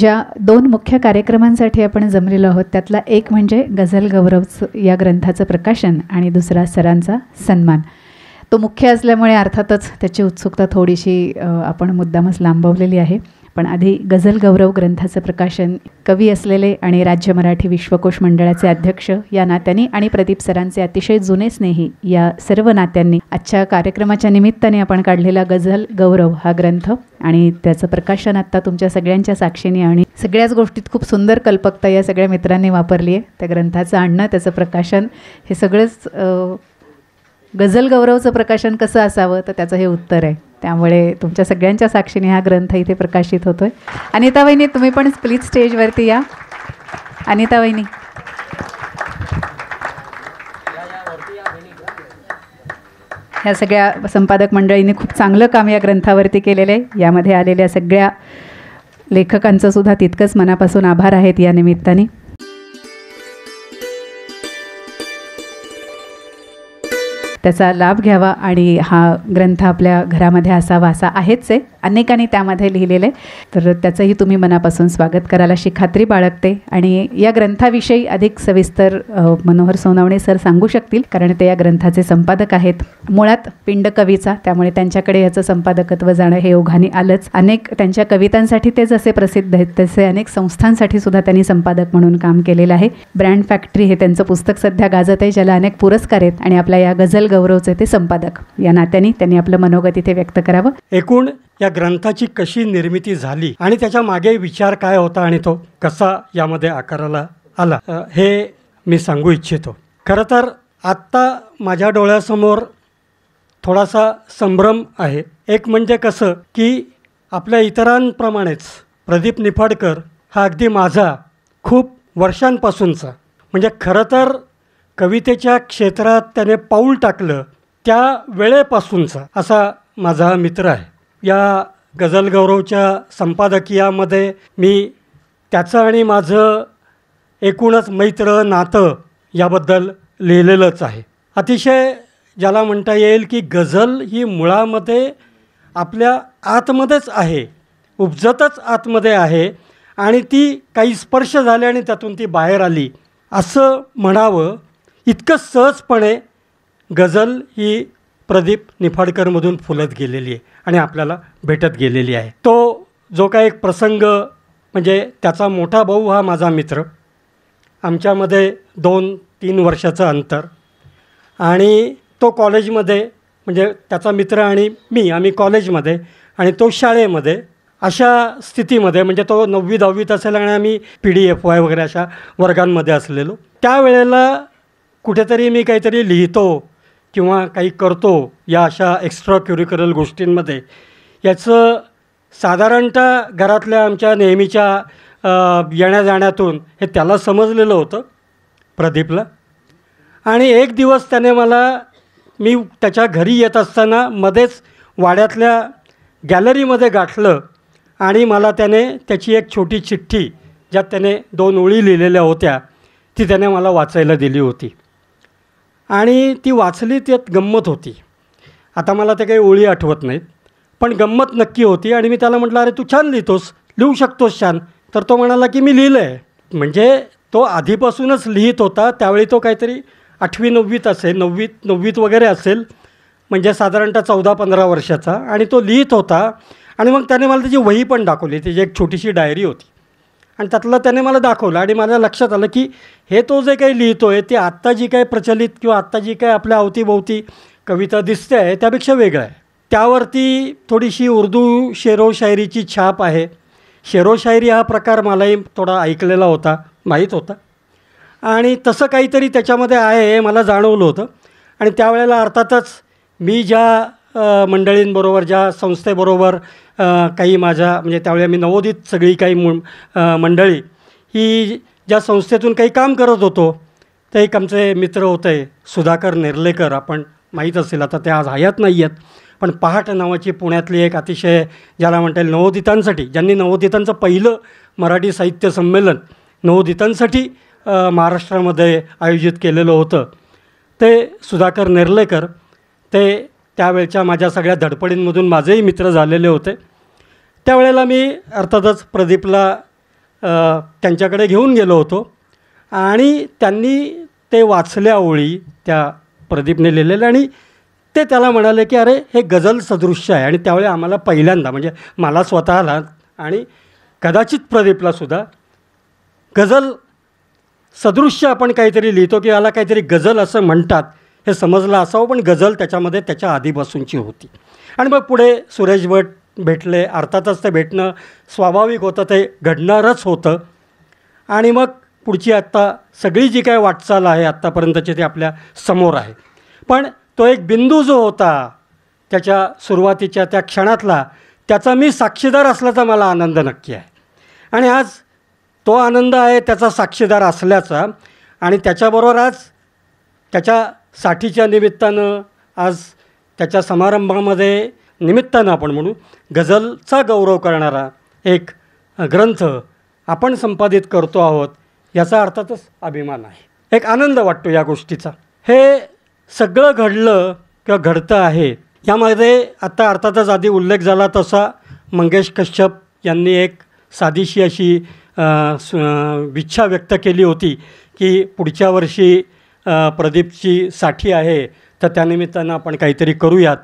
ज्या दोन मुख्य कार्यक्रमांसाठी आपण जमलेलो आहोत त्यातला एक म्हणजे गझल गौरवचं या ग्रंथाचं प्रकाशन आणि दुसरा सरांचा सन्मान तो मुख्य असल्यामुळे अर्थातच त्याची उत्सुकता थोडीशी आपण मुद्दामच लांबवलेली आहे पण आधी गझल गौरव ग्रंथाचं प्रकाशन कवी असलेले आणि राज्य मराठी विश्वकोश मंडळाचे अध्यक्ष या नात्यांनी आणि प्रदीप सरांचे अतिशय जुने स्नेही या सर्व नात्यांनी आजच्या कार्यक्रमाच्या निमित्ताने आपण काढलेला गझल गौरव हा ग्रंथ आणि त्याचं प्रकाशन आत्ता तुमच्या सगळ्यांच्या साक्षीने आणि सगळ्याच गोष्टीत खूप सुंदर कल्पकता या सगळ्या मित्रांनी वापरली आहे त्या ग्रंथाचं आणणं त्याचं प्रकाशन हे सगळंच गझल गौरवचं प्रकाशन कसं असावं तर त्याचं हे उत्तर आहे त्यामुळे तुमच्या सगळ्यांच्या साक्षीने हा ग्रंथ इथे प्रकाशित होतो आहे अनिता वहिनी तुम्ही पण प्लीज स्टेजवरती या अनिता वहिनी ह्या सगळ्या संपादक मंडळींनी खूप चांगलं काम या ग्रंथावरती केलेलं आहे यामध्ये आलेल्या सगळ्या लेखकांचंसुद्धा सुद्धा तितकंच मनापासून आभार आहेत या निमित्ताने त्याचा लाभ घ्यावा आणि हा ग्रंथ आपल्या घरामध्ये असावा असा आहेच आहे अनेकांनी त्यामध्ये लिहिलेलं आहे तर त्याचंही तुम्ही मनापासून स्वागत करायला अशी खात्री बाळगते आणि या ग्रंथाविषयी अधिक सविस्तर मनोहर सोनावणे सर सांगू शकतील कारण ते या ग्रंथाचे संपादक आहेत मुळात पिंड कवीचा त्यामुळे त्यांच्याकडे याचं संपादकत्व जाणं हे ओघाने आलंच अनेक त्यांच्या कवितांसाठी ते जसे प्रसिद्ध आहेत तसे अनेक संस्थांसाठी सुद्धा त्यांनी संपादक म्हणून काम केलेलं आहे ब्रँड फॅक्टरी हे त्यांचं पुस्तक सध्या गाजत आहे ज्याला अनेक पुरस्कार आहेत आणि आपल्या या गझल गौरवचे ते संपादक या नात्याने त्यांनी आपलं मनोगत इथे व्यक्त करावं एकूण या ग्रंथाची कशी निर्मिती झाली आणि त्याच्या मागे विचार काय होता आणि तो कसा यामध्ये आकाराला आला हे मी सांगू इच्छितो खरं तर आत्ता माझ्या डोळ्यासमोर थोडासा संभ्रम आहे एक म्हणजे कसं की आपल्या इतरांप्रमाणेच प्रदीप निफाडकर हा अगदी माझा खूप वर्षांपासूनचा म्हणजे खरं तर कवितेच्या क्षेत्रात त्याने पाऊल टाकलं त्या वेळेपासूनचा असा माझा मित्र आहे या गझलगौरवच्या संपादकीयामध्ये मी त्याचं आणि माझं एकूणच मैत्र नातं याबद्दल लिहिलेलंच आहे अतिशय ज्याला म्हणता येईल की गझल ही मुळामध्ये आपल्या आतमध्येच आहे उपजतच आतमध्ये आहे आणि ती काही स्पर्श झाले आणि त्यातून ती बाहेर आली असं म्हणावं इतकं सहजपणे गझल ही प्रदीप निफाडकरमधून फुलत गेलेली आहे आणि आपल्याला भेटत गेलेली आहे तो जो काय एक प्रसंग म्हणजे त्याचा मोठा भाऊ हा माझा मित्र आमच्यामध्ये दोन तीन वर्षाचं अंतर आणि तो कॉलेजमध्ये म्हणजे त्याचा मित्र आणि मी आम्ही कॉलेजमध्ये आणि तो शाळेमध्ये अशा स्थितीमध्ये म्हणजे तो नववी दहावीत असेल आणि आम्ही पी डी एफ वाय वगैरे अशा वर्गांमध्ये असलेलो त्यावेळेला कुठेतरी मी काहीतरी लिहितो किंवा काही करतो या अशा एक्स्ट्रा क्युरिक्युलर गोष्टींमध्ये याचं साधारणतः घरातल्या आमच्या नेहमीच्या येण्या जाण्यातून हे त्याला समजलेलं होतं प्रदीपला आणि एक दिवस त्याने मला मी त्याच्या घरी येत असताना मध्येच वाड्यातल्या गॅलरीमध्ये गाठलं आणि मला त्याने त्याची एक छोटी चिठ्ठी ज्यात त्याने दोन ओळी लिहिलेल्या होत्या ती त्याने मला वाचायला दिली होती आणि ती वाचली त्यात गंमत होती आता मला ते काही ओळी आठवत नाहीत पण गंमत नक्की होती आणि मी त्याला म्हटलं अरे तू छान लिहितोस लिहू शकतोस छान तर तो म्हणाला की मी लिहिलं आहे म्हणजे तो आधीपासूनच लिहित होता त्यावेळी तो काहीतरी आठवी नववीत असेल नववीत नववीत वगैरे असेल म्हणजे साधारणतः चौदा पंधरा वर्षाचा आणि तो लिहित होता आणि मग त्याने मला त्याची वही पण दाखवली त्याची एक छोटीशी डायरी होती आणि त्यातलं त्याने मला दाखवलं आणि माझ्या लक्षात आलं की हे तो जे काही लिहितो आहे ते आत्ता जी काही प्रचलित किंवा आत्ता जी काही आपल्या अवतीभोवती कविता दिसते आहे त्यापेक्षा वेगळं आहे त्यावरती थोडीशी उर्दू शेरो शायरीची छाप आहे शेरो शायरी हा प्रकार मलाही थोडा ऐकलेला होता माहीत होता आणि तसं काहीतरी त्याच्यामध्ये आहे हे मला जाणवलं होतं आणि त्यावेळेला अर्थातच मी ज्या मंडळींबरोबर ज्या संस्थेबरोबर काही माझ्या म्हणजे त्यावेळी मी नवोदित सगळी काही मंडळी ही ज्या संस्थेतून काही काम करत होतो ते एक आमचे मित्र होते सुधाकर नेर्लेकर आपण माहीत असेल आता ते आज हयात नाही आहेत पण पहाट नावाची पुण्यातली एक अतिशय ज्याला म्हणता येईल नवोदितांसाठी ज्यांनी नवोदितांचं पहिलं मराठी साहित्य संमेलन नवोदितांसाठी महाराष्ट्रामध्ये आयोजित केलेलं होतं ते सुधाकर नेर्लेकर ते त्यावेळच्या माझ्या सगळ्या धडपडींमधून माझेही मित्र झालेले होते त्यावेळेला मी अर्थातच प्रदीपला त्यांच्याकडे घेऊन गेलो होतो आणि त्यांनी ते वाचल्या ओळी त्या प्रदीपने लिहिलेल्या आणि ते त्याला म्हणाले की अरे हे गझल सदृश्य आहे आणि त्यावेळी आम्हाला पहिल्यांदा म्हणजे मला स्वतःला आणि कदाचित प्रदीपलासुद्धा गझल सदृश्य आपण काहीतरी लिहितो की याला काहीतरी गझल असं म्हणतात हे समजलं असावं पण गझल त्याच्यामध्ये त्याच्या आधीपासूनची होती आणि मग पुढे सुरेश भट भेटले अर्थातच ते भेटणं स्वाभाविक होतं ते घडणारच होतं आणि मग पुढची आत्ता सगळी जी काय वाटचाल आहे आत्तापर्यंतची ती आपल्या समोर आहे पण तो एक बिंदू जो होता त्याच्या सुरुवातीच्या त्या क्षणातला त्याचा मी साक्षीदार असल्याचा मला आनंद नक्की आहे आणि आज तो आनंद आहे त्याचा साक्षीदार असल्याचा आणि त्याच्याबरोबर आज त्याच्या साठीच्या निमित्तानं आज त्याच्या समारंभामध्ये निमित्तानं आपण म्हणू गझलचा गौरव करणारा एक ग्रंथ आपण संपादित करतो आहोत याचा अर्थातच अभिमान आहे एक आनंद वाटतो या गोष्टीचा हे सगळं घडलं किंवा घडतं आहे यामध्ये आत्ता अर्थातच आधी उल्लेख झाला तसा मंगेश कश्यप यांनी एक साधीशी अशी विच्छा व्यक्त केली होती की पुढच्या वर्षी प्रदीपची साठी आहे तर त्यानिमित्तानं आपण काहीतरी करूयात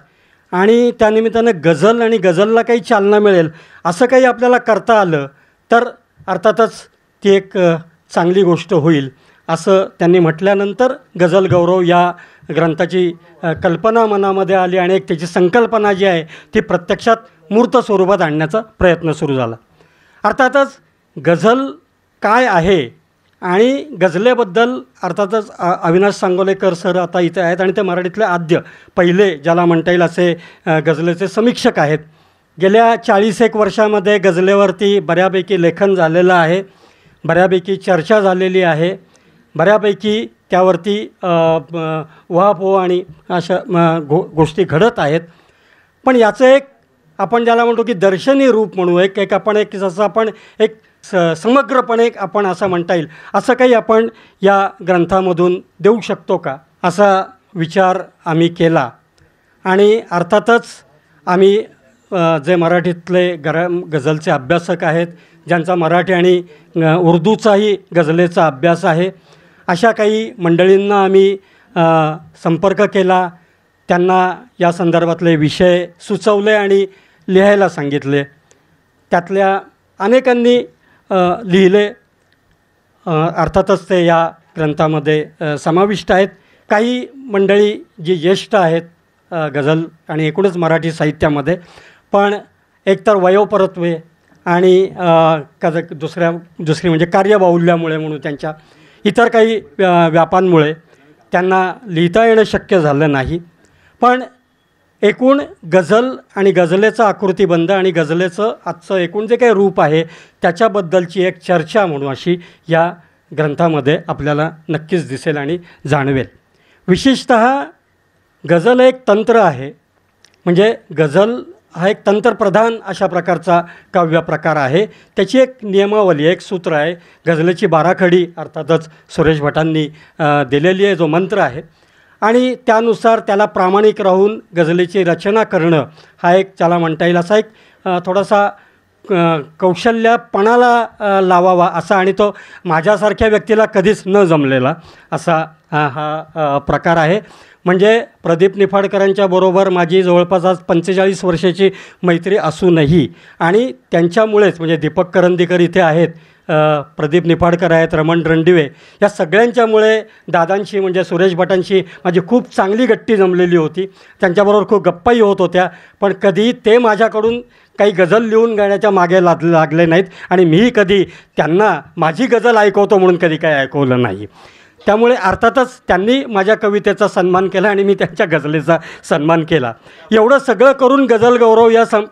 आणि त्यानिमित्तानं गझल आणि गझलला काही चालना मिळेल असं काही आपल्याला करता आलं तर अर्थातच ती एक चांगली गोष्ट होईल असं त्यांनी म्हटल्यानंतर गझल गौरव या ग्रंथाची कल्पना मनामध्ये आली आणि एक त्याची संकल्पना जी आहे ती प्रत्यक्षात मूर्त स्वरूपात आणण्याचा प्रयत्न सुरू झाला अर्थातच गझल काय आहे आणि गझलेबद्दल अर्थातच अविनाश सांगोलेकर सर आता इथे आहेत आणि ते मराठीतले आद्य पहिले ज्याला म्हणता येईल असे गझलेचे समीक्षक आहेत गेल्या चाळीस एक वर्षामध्ये गझलेवरती बऱ्यापैकी लेखन झालेलं आहे बऱ्यापैकी चर्चा झालेली आहे बऱ्यापैकी त्यावरती वहापो आणि अशा गो गोष्टी घडत आहेत पण याचं एक आपण ज्याला म्हणतो की दर्शनी रूप म्हणू एक एक आपण एक जसं आपण एक स समग्रपणे आपण असं म्हणता येईल असं काही आपण या ग्रंथामधून देऊ शकतो का असा विचार आम्ही केला आणि अर्थातच आम्ही जे मराठीतले गर गझलचे अभ्यासक आहेत ज्यांचा मराठी आणि उर्दूचाही गझलेचा अभ्यास आहे अशा काही मंडळींना आम्ही संपर्क केला त्यांना या संदर्भातले विषय सुचवले आणि लिहायला सांगितले त्यातल्या अनेकांनी लिहिले अर्थातच ते या ग्रंथामध्ये समाविष्ट आहेत काही मंडळी जी ज्येष्ठ आहेत गझल आणि एकूणच मराठी साहित्यामध्ये पण एकतर वयोपरत्वे आणि कज दुसऱ्या दुसरी म्हणजे कार्यबाहुल्यामुळे म्हणून त्यांच्या इतर काही व्यापांमुळे त्यांना लिहिता येणं शक्य झालं नाही पण एकूण गझल आणि गझलेचं आकृतीबंध आणि गझलेचं आजचं एकूण जे काही रूप आहे त्याच्याबद्दलची एक चर्चा म्हणून अशी या ग्रंथामध्ये आपल्याला नक्कीच दिसेल आणि जाणवेल विशेषत गझल एक तंत्र आहे म्हणजे गझल हा एक तंत्रप्रधान अशा प्रकारचा काव्य प्रकार आहे त्याची एक नियमावली एक सूत्र आहे गझलेची बाराखडी अर्थातच सुरेश भटांनी दिलेली आहे जो मंत्र आहे आणि त्यानुसार त्याला प्रामाणिक राहून गझलेची रचना करणं हा एक त्याला म्हणता येईल असा एक थोडासा कौशल्यपणाला लावावा असा आणि तो माझ्यासारख्या व्यक्तीला कधीच न जमलेला असा हा प्रकार आहे म्हणजे प्रदीप निफाडकरांच्या बरोबर माझी जवळपास आज पंचेचाळीस वर्षाची मैत्री असूनही आणि त्यांच्यामुळेच म्हणजे दीपक करंदीकर इथे आहेत प्रदीप निपाडकर आहेत रमण रणदिवे या सगळ्यांच्यामुळे दादांशी म्हणजे सुरेश भटांशी माझी खूप चांगली गट्टी जमलेली होती त्यांच्याबरोबर खूप गप्पाही होत होत्या पण कधी ते माझ्याकडून काही गजल लिहून गाण्याच्या मागे लाद लागले नाहीत आणि मीही कधी त्यांना माझी गजल ऐकवतो म्हणून कधी काही ऐकवलं नाही त्यामुळे अर्थातच त्यांनी माझ्या कवितेचा सन्मान केला आणि मी त्यांच्या गझलेचा सन्मान केला एवढं सगळं करून गझल गौरव या सं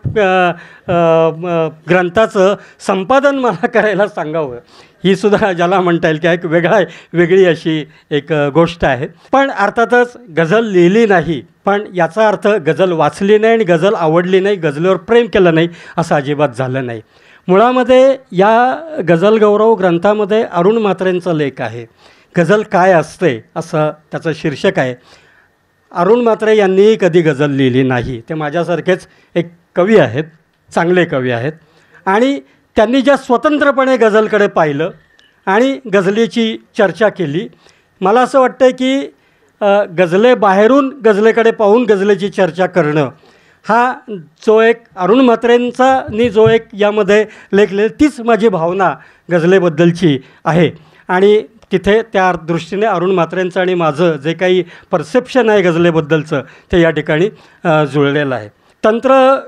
ग्रंथाचं संपादन मला करायला सांगावं ही सुद्धा ज्याला म्हणता येईल की एक वेगळा वेगळी अशी एक गोष्ट आहे पण अर्थातच गझल लिहिली नाही पण याचा अर्थ गझल वाचली नाही आणि गझल आवडली नाही गझलेवर प्रेम केलं नाही असं अजिबात झालं नाही मुळामध्ये या गझल गौरव ग्रंथामध्ये अरुण मात्रेंचा लेख आहे गझल काय असते असं त्याचं शीर्षक आहे अरुण मात्रे यांनीही कधी गझल लिहिली नाही ते माझ्यासारखेच एक कवी आहेत चांगले कवी आहेत आणि त्यांनी ज्या स्वतंत्रपणे गझलकडे पाहिलं आणि गझलेची चर्चा केली मला असं वाटतं की गझले बाहेरून गझलेकडे पाहून गझलेची चर्चा करणं हा जो एक अरुण म्हात्रेंचा नी जो एक यामध्ये लेखले तीच माझी भावना गझलेबद्दलची आहे आणि तिथे त्या दृष्टीने अरुण मात्रेंचं आणि माझं जे काही परसेप्शन आहे गझलेबद्दलचं ते या ठिकाणी जुळलेलं आहे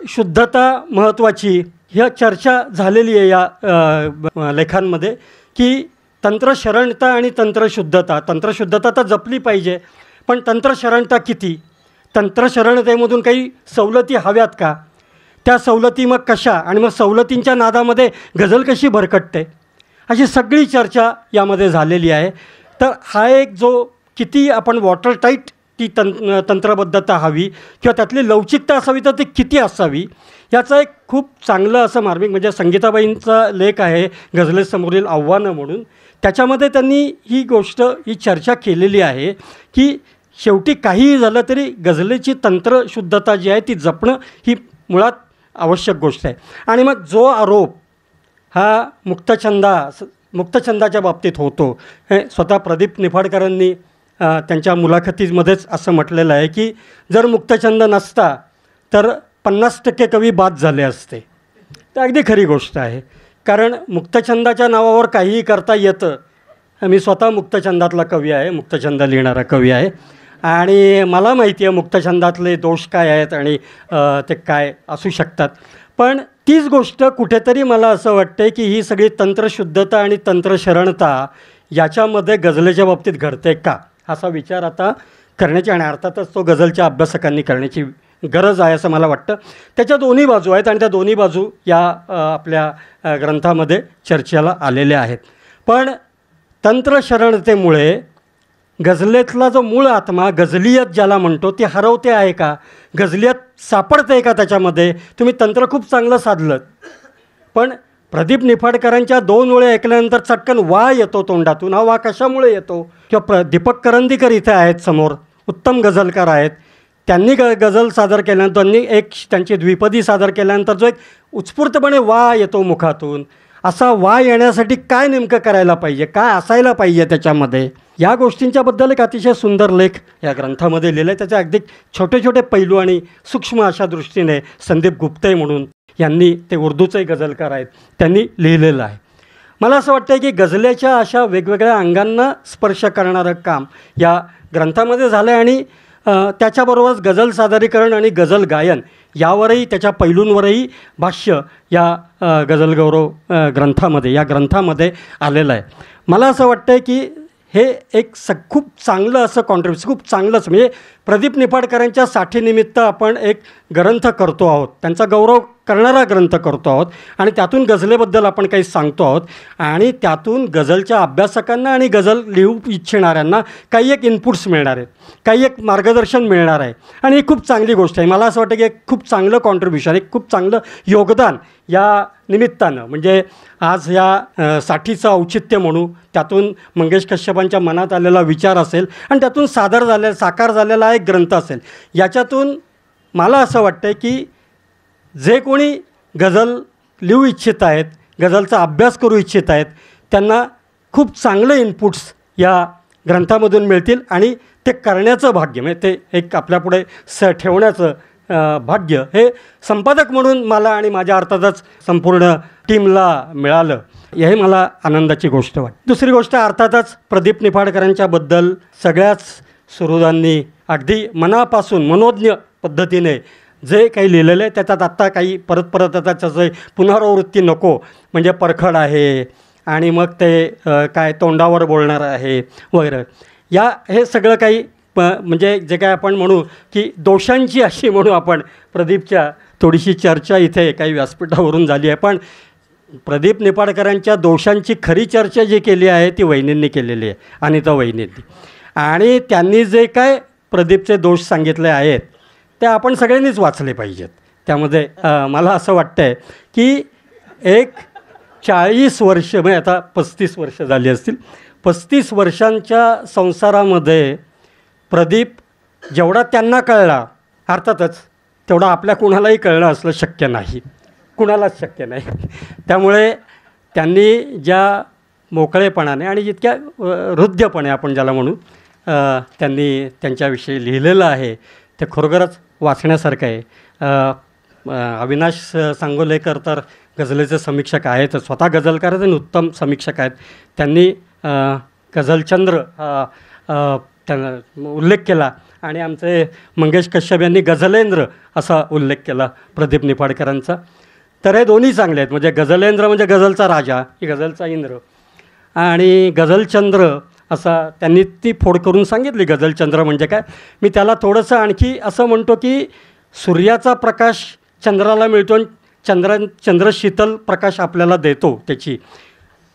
शुद्धता महत्त्वाची ह्या चर्चा झालेली आहे या लेखांमध्ये की तंत्रशरणता आणि तंत्रशुद्धता तंत्रशुद्धता तर जपली पाहिजे पण तंत्रशरणता किती तंत्रशरणतेमधून काही सवलती हव्यात का त्या सवलती मग कशा आणि मग सवलतींच्या नादामध्ये गझल कशी भरकटते अशी सगळी चर्चा यामध्ये झालेली आहे तर हा एक जो किती आपण वॉटर टाईट ती तं तंत्रबद्धता हवी किंवा त्यातली लवचिकता असावी तर ती किती असावी याचा एक खूप चांगलं असं मार्मिक म्हणजे संगीताबाईंचा लेख आहे गझलेसमोरील आव्हानं म्हणून त्याच्यामध्ये त्यांनी ही गोष्ट ही चर्चा केलेली आहे की शेवटी काहीही झालं तरी गझलेची तंत्रशुद्धता जी आहे ती जपणं ही मुळात आवश्यक गोष्ट आहे आणि मग जो आरोप हा मुक्तछंदा मुक्तछंदाच्या बाबतीत होतो हे स्वतः प्रदीप निफाडकरांनी त्यांच्या मुलाखतीमध्येच असं म्हटलेलं आहे की जर मुक्तछंद नसता तर पन्नास टक्के कवी बाद झाले असते तर अगदी खरी गोष्ट आहे कारण मुक्तछंदाच्या नावावर काहीही करता येतं मी स्वतः मुक्तछंदातला कवी आहे मुक्तछंद लिहिणारा कवी आहे आणि मला माहिती आहे मुक्तछंदातले दोष काय आहेत आणि ते काय असू शकतात पण तीच गोष्ट कुठेतरी मला असं वाटतं की ही सगळी तंत्रशुद्धता आणि तंत्रशरणता याच्यामध्ये गझलेच्या बाबतीत घडते का असा विचार आता करण्याची आणि अर्थातच तो गझलच्या अभ्यासकांनी करण्याची गरज आहे असं मला वाटतं त्याच्या दोन्ही बाजू आहेत आणि त्या दोन्ही बाजू या आपल्या ग्रंथामध्ये चर्चेला आलेल्या आहेत पण तंत्रशरणतेमुळे गझलेतला जो मूळ आत्मा गझलियत ज्याला म्हणतो ती हरवते आहे का गझलियत सापडते आहे का त्याच्यामध्ये तुम्ही तंत्र खूप चांगलं साधलं पण प्रदीप निफाडकरांच्या दोन वेळे ऐकल्यानंतर चटकन वा येतो तोंडातून हा वा कशामुळे येतो किंवा प्र दीपक करंदीकर इथे आहेत समोर उत्तम गझलकार आहेत त्यांनी ग गझल सादर केल्यानंतर त्यांनी एक त्यांची द्विपदी सादर केल्यानंतर जो एक उत्स्फूर्तपणे वा येतो मुखातून असा वा येण्यासाठी काय नेमकं करायला पाहिजे काय असायला पाहिजे त्याच्यामध्ये या गोष्टींच्याबद्दल एक अतिशय सुंदर लेख या ग्रंथामध्ये लिहिला आहे त्याचे अगदी छोटे छोटे पैलू आणि सूक्ष्म अशा दृष्टीने संदीप गुप्ते म्हणून यांनी ते उर्दूचे गझलकार आहेत त्यांनी लिहिलेलं आहे मला असं वाटतं आहे की गझलेच्या अशा वेगवेगळ्या अंगांना स्पर्श करणारं काम या ग्रंथामध्ये झालं आहे आणि त्याच्याबरोबरच गझल सादरीकरण आणि गझल गायन यावरही त्याच्या पैलूंवरही भाष्य या गझलगौरव ग्रंथामध्ये या ग्रंथामध्ये आलेलं आहे मला असं वाटतं आहे की हे एक स खूप चांगलं असं कॉन्ट्रीब्युशन खूप चांगलंच म्हणजे प्रदीप निपाडकरांच्या साठीनिमित्त आपण एक ग्रंथ करतो आहोत त्यांचा गौरव करणारा ग्रंथ करतो आहोत आणि त्यातून गझलेबद्दल आपण काही सांगतो आहोत आणि त्यातून गझलच्या अभ्यासकांना आणि गझल लिहू इच्छिणाऱ्यांना काही एक इनपुट्स मिळणार आहेत काही एक मार्गदर्शन मिळणार आहे आणि ही खूप चांगली गोष्ट आहे मला असं वाटतं की एक खूप चांगलं कॉन्ट्रीब्युशन एक खूप चांगलं योगदान या निमित्तानं म्हणजे आज या साठीचं औचित्य म्हणू त्यातून मंगेश कश्यपांच्या मनात आलेला विचार असेल आणि त्यातून सादर झालेला साकार झालेला एक ग्रंथ असेल याच्यातून मला असं वाटतं की जे कोणी गझल लिहू इच्छित आहेत गझलचा अभ्यास करू इच्छित आहेत त्यांना खूप चांगले इनपुट्स या ग्रंथामधून मिळतील आणि ते करण्याचं भाग्य म्हणजे ते एक आपल्यापुढे स ठेवण्याचं भाग्य हे संपादक म्हणून मला आणि माझ्या अर्थातच संपूर्ण टीमला मिळालं हे मला आनंदाची गोष्ट वाटते दुसरी गोष्ट अर्थातच प्रदीप निफाडकरांच्याबद्दल सगळ्याच सुरुदांनी अगदी मनापासून मनोज्ञ पद्धतीने जे काही लिहिलेलं आहे त्याच्यात आत्ता काही परत परत आता त्याचं पुनरावृत्ती नको म्हणजे परखड आहे आणि मग ते काय तोंडावर बोलणार आहे वगैरे या हे सगळं काही प म्हणजे जे काय आपण म्हणू की दोषांची अशी म्हणू आपण प्रदीपच्या थोडीशी चर्चा इथे काही व्यासपीठावरून झाली आहे पण प्रदीप निपाडकरांच्या दोषांची खरी चर्चा जी केली आहे ती वहिनींनी केलेली आहे आणि अनिता वहिनींनी आणि त्यांनी जे काय प्रदीपचे दोष सांगितले आहेत ते आपण सगळ्यांनीच वाचले पाहिजेत त्यामध्ये मला असं वाटतं आहे की एक चाळीस वर्ष म्हणजे आता पस्तीस वर्ष झाली असतील पस्तीस वर्षांच्या संसारामध्ये प्रदीप जेवढा त्यांना कळला अर्थातच तेवढा आपल्या कुणालाही कळणं असलं शक्य नाही कुणालाच शक्य नाही त्यामुळे त्यांनी ज्या मोकळेपणाने आणि जितक्या हृदयपणे आपण ज्याला म्हणू त्यांनी त्यांच्याविषयी लिहिलेलं आहे ते खरोखरच वाचण्यासारखं आहे अविनाश सांगोलेकर तर गझलेचे समीक्षक आहेत स्वतः आहेत आणि उत्तम समीक्षक आहेत त्यांनी गझलचंद्र त्यांना उल्लेख केला आणि आमचे मंगेश कश्यप यांनी गझलेंद्र असा उल्लेख केला प्रदीप निफाडकरांचा तर हे दोन्ही चांगले आहेत म्हणजे गझलेंद्र म्हणजे गझलचा राजा ही गझलचा इंद्र आणि गझलचंद्र असा त्यांनी ती फोड करून सांगितली गजलचंद्र म्हणजे काय मी त्याला थोडंसं आणखी असं म्हणतो की सूर्याचा प्रकाश चंद्राला मिळतो आणि चंद्र चंद्र शीतल प्रकाश आपल्याला देतो त्याची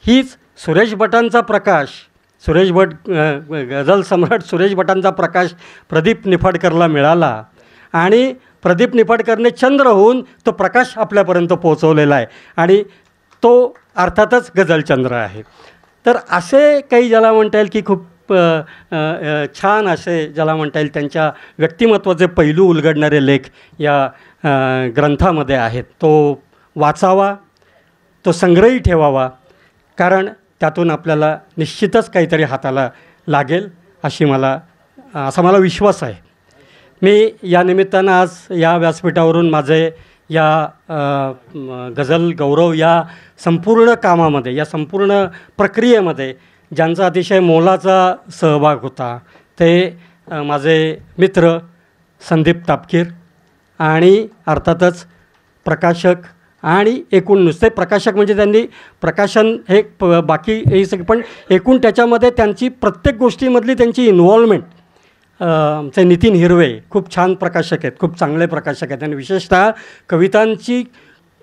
हीच सुरेश भटांचा प्रकाश सुरेश भट गझल सम्राट सुरेश भटांचा प्रकाश प्रदीप निफाडकरला मिळाला आणि प्रदीप निफाडकरने चंद्र होऊन तो प्रकाश आपल्यापर्यंत पोहोचवलेला आहे आणि तो अर्थातच गझलचंद्र आहे तर असे काही ज्याला म्हणता येईल की खूप छान असे ज्याला म्हणता येईल त्यांच्या व्यक्तिमत्वाचे पैलू उलगडणारे लेख या ग्रंथामध्ये आहेत तो वाचावा तो संग्रही ठेवावा कारण त्यातून आपल्याला निश्चितच काहीतरी हाताला लागेल अशी मला असा मला विश्वास आहे मी या निमित्तानं आज या व्यासपीठावरून माझे या गझल गौरव या संपूर्ण कामामध्ये या संपूर्ण प्रक्रियेमध्ये ज्यांचा अतिशय मोलाचा सहभाग होता ते माझे मित्र संदीप तापकीर आणि अर्थातच प्रकाशक आणि एकूण नुसते प्रकाशक म्हणजे त्यांनी प्रकाशन हे प बाकी हे सगळे पण एकूण त्याच्यामध्ये त्यांची प्रत्येक गोष्टीमधली त्यांची इन्व्हॉल्वमेंट आमचे नितीन हिरवे खूप छान प्रकाशक आहेत खूप चांगले प्रकाशक आहेत आणि विशेषतः कवितांची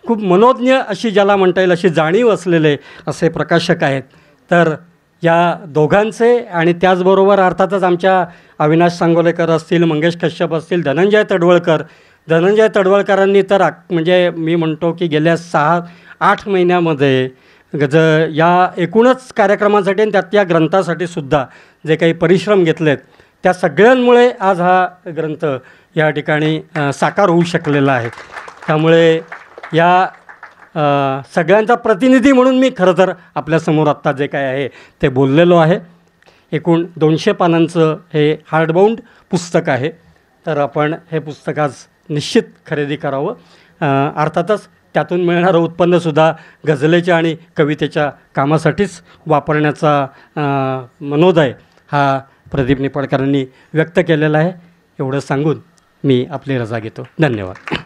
खूप मनोज्ञ अशी ज्याला म्हणता येईल अशी जाणीव असलेले असे प्रकाशक आहेत तर या दोघांचे आणि त्याचबरोबर अर्थातच आमच्या अविनाश सांगोलेकर असतील मंगेश कश्यप असतील धनंजय तडवळकर धनंजय तडवळकरांनी तर म्हणजे मी म्हणतो की गेल्या सहा आठ महिन्यामध्ये ज या एकूणच कार्यक्रमासाठी आणि त्या ग्रंथासाठी सुद्धा जे काही परिश्रम घेतलेत त्या सगळ्यांमुळे आज हा ग्रंथ या ठिकाणी साकार होऊ शकलेला आहे त्यामुळे या सगळ्यांचा प्रतिनिधी म्हणून मी खरं तर आपल्यासमोर आत्ता जे काय आहे ते बोललेलो आहे एकूण दोनशे पानांचं हे हार्डबाउंड पुस्तक आहे तर आपण हे पुस्तक आज निश्चित खरेदी करावं अर्थातच त्यातून मिळणारं उत्पन्नसुद्धा गझलेच्या आणि कवितेच्या कामासाठीच वापरण्याचा मनोदय हा प्रदीप निपाडकरांनी व्यक्त केलेलं आहे एवढं सांगून मी आपली रजा घेतो धन्यवाद